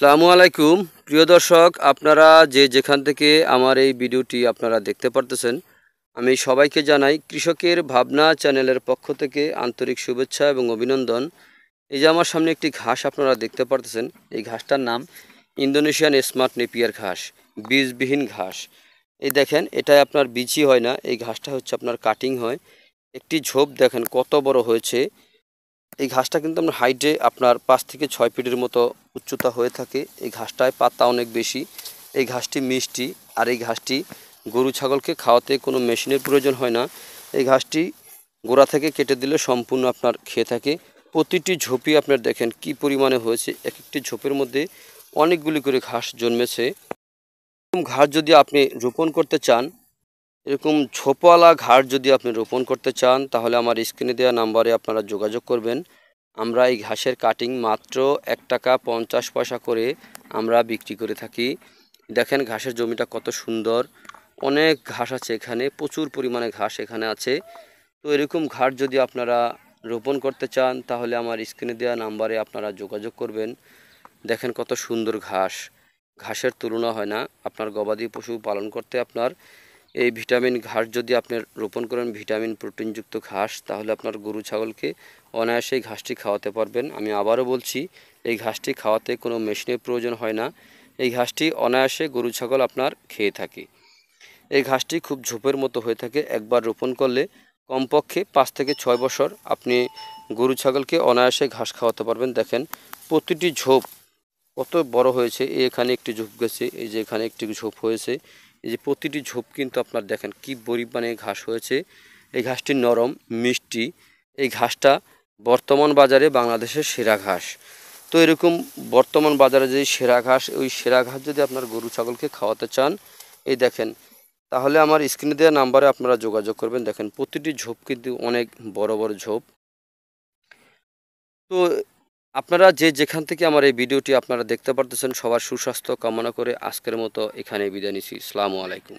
সালামু আলাইকুম প্রিয় দর্শক আপনারা যে যেখান থেকে আমার এই ভিডিওটি আপনারা দেখতে পারতেছেন আমি সবাইকে জানাই কৃষকের ভাবনা চ্যানেলের পক্ষ থেকে আন্তরিক শুভেচ্ছা এবং অভিনন্দন এই যে আমার সামনে একটি ঘাস আপনারা দেখতে পারতেছেন এই ঘাসটার নাম ইন্দোনেশিয়ান স্মার্ট নেপিয়ার ঘাস বীজবিহীন ঘাস এই দেখেন এটা আপনার বীজই হয় না এই ঘাসটা হচ্ছে আপনার কাটিং হয় একটি ঝোপ দেখেন কত বড় হয়েছে এই ঘাসটা কিন্তু আপনার হাইটে আপনার পাঁচ থেকে ছয় ফিটের মতো উচ্চতা হয়ে থাকে এই ঘাসটায় পাতা অনেক বেশি এই ঘাসটি মিষ্টি আর এই ঘাসটি গরু ছাগলকে খাওয়াতে কোনো মেশিনের প্রয়োজন হয় না এই ঘাসটি গোড়া থেকে কেটে দিলে সম্পূর্ণ আপনার খেয়ে থাকে প্রতিটি ঝোপি আপনার দেখেন কি পরিমাণে হয়েছে এক একটি ঝোপের মধ্যে অনেকগুলি করে ঘাস জন্মেছে ঘাস যদি আপনি রোপণ করতে চান এরকম ছোপওয়ালা ঘাট যদি আপনি রোপণ করতে চান তাহলে আমার স্ক্রিনে দেওয়া নাম্বারে আপনারা যোগাযোগ করবেন আমরা এই ঘাসের কাটিং মাত্র এক টাকা পঞ্চাশ পয়সা করে আমরা বিক্রি করে থাকি দেখেন ঘাসের জমিটা কত সুন্দর অনেক ঘাস আছে এখানে প্রচুর পরিমাণে ঘাস এখানে আছে তো এরকম ঘাট যদি আপনারা রোপণ করতে চান তাহলে আমার স্ক্রিনে দেওয়া নাম্বারে আপনারা যোগাযোগ করবেন দেখেন কত সুন্দর ঘাস ঘাসের তুলনা হয় না আপনার গবাদি পশু পালন করতে আপনার এই ভিটামিন ঘাস যদি আপনি রোপণ করেন ভিটামিন প্রোটিনযুক্ত ঘাস তাহলে আপনার গরু ছাগলকে অনায়াসে ঘাসটি খাওয়াতে পারবেন আমি আবারও বলছি এই ঘাসটি খাওয়াতে কোনো মেশিনের প্রয়োজন হয় না এই ঘাসটি অনায়াসে গরু ছাগল আপনার খেয়ে থাকে এই ঘাসটি খুব ঝোপের মতো হয়ে থাকে একবার রোপণ করলে কমপক্ষে পাঁচ থেকে ছয় বছর আপনি গরু ছাগলকে অনায়াসে ঘাস খাওয়াতে পারবেন দেখেন প্রতিটি ঝোপ কত বড় হয়েছে এখানে একটি ঝোপ গেছে এই যে এখানে একটি ঝোপ হয়েছে এই যে প্রতিটি ঝোপ কিন্তু আপনার দেখেন কি পরিমাণে ঘাস হয়েছে এই ঘাসটি নরম মিষ্টি এই ঘাসটা বর্তমান বাজারে বাংলাদেশের সেরা ঘাস তো এরকম বর্তমান বাজারে যে সেরা ঘাস ওই সেরা ঘাস যদি আপনার গরু ছাগলকে খাওয়াতে চান এই দেখেন তাহলে আমার স্ক্রিনে দেওয়া নাম্বারে আপনারা যোগাযোগ করবেন দেখেন প্রতিটি ঝোপ কিন্তু অনেক বড় বড় ঝোপ তো আপনারা যে যেখান থেকে আমার এই ভিডিওটি আপনারা দেখতে পারতেছেন সবার সুস্বাস্থ্য কামনা করে আজকের মতো এখানে বিদায় নিছি সালামু আলাইকুম